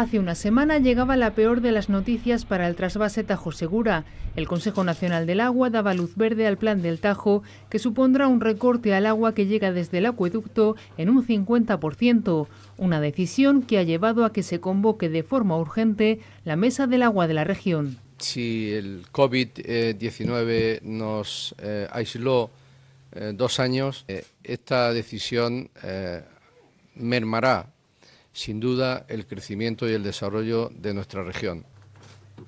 Hace una semana llegaba la peor de las noticias para el trasvase Tajo Segura. El Consejo Nacional del Agua daba luz verde al plan del Tajo, que supondrá un recorte al agua que llega desde el acueducto en un 50%, una decisión que ha llevado a que se convoque de forma urgente la Mesa del Agua de la región. Si el COVID-19 nos eh, aisló eh, dos años, eh, esta decisión mermará sin duda el crecimiento y el desarrollo de nuestra región.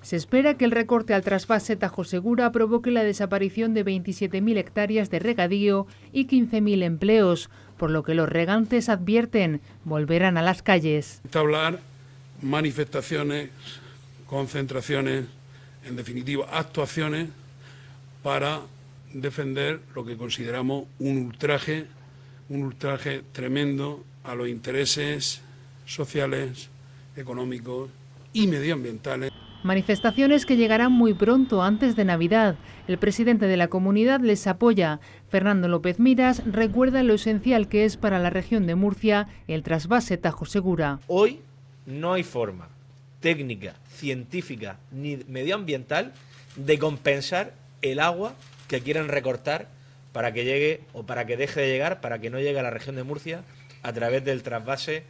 Se espera que el recorte al trasvase Tajo Segura provoque la desaparición de 27.000 hectáreas de regadío y 15.000 empleos, por lo que los regantes advierten volverán a las calles. Hablar manifestaciones, concentraciones, en definitiva actuaciones para defender lo que consideramos un ultraje, un ultraje tremendo a los intereses sociales, económicos y medioambientales. Manifestaciones que llegarán muy pronto, antes de Navidad. El presidente de la comunidad les apoya. Fernando López Miras recuerda lo esencial que es para la región de Murcia el trasvase Tajo Segura. Hoy no hay forma técnica, científica ni medioambiental de compensar el agua que quieren recortar para que llegue o para que deje de llegar, para que no llegue a la región de Murcia a través del trasvase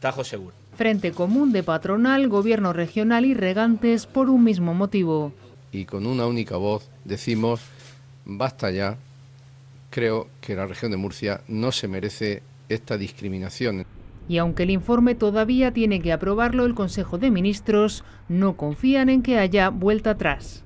Tajo Seguro. Frente común de patronal, gobierno regional y regantes por un mismo motivo. Y con una única voz decimos, basta ya, creo que la región de Murcia no se merece esta discriminación. Y aunque el informe todavía tiene que aprobarlo, el Consejo de Ministros no confían en que haya vuelta atrás.